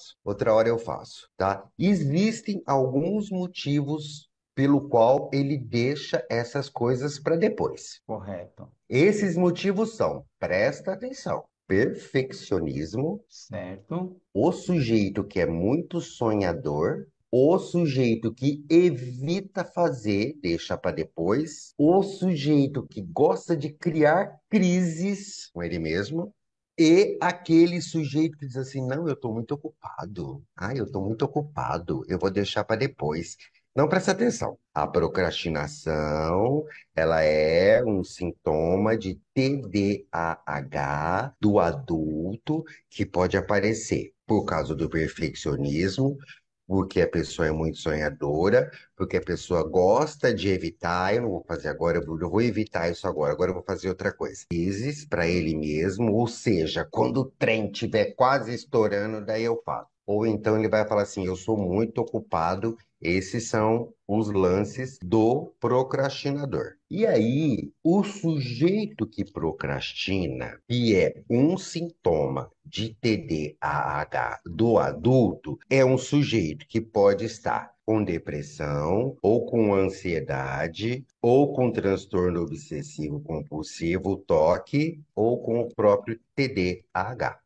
faço. Outra hora eu faço, tá? Existem alguns motivos pelo qual ele deixa essas coisas para depois. Correto. Esses motivos são, presta atenção, perfeccionismo, certo? O sujeito que é muito sonhador, o sujeito que evita fazer, deixa para depois, o sujeito que gosta de criar crises com ele mesmo, e aquele sujeito que diz assim: não, eu estou muito ocupado, ah, eu estou muito ocupado, eu vou deixar para depois. Não presta atenção. A procrastinação, ela é um sintoma de TDAH do adulto que pode aparecer por causa do perfeccionismo, porque a pessoa é muito sonhadora, porque a pessoa gosta de evitar, eu não vou fazer agora, eu vou evitar isso agora, agora eu vou fazer outra coisa. Dizes para ele mesmo, ou seja, quando o trem estiver quase estourando, daí eu falo ou então ele vai falar assim: eu sou muito ocupado. Esses são os lances do procrastinador. E aí, o sujeito que procrastina, e é um sintoma de TDAH do adulto, é um sujeito que pode estar com depressão, ou com ansiedade, ou com transtorno obsessivo compulsivo, toque ou com o próprio TDAH.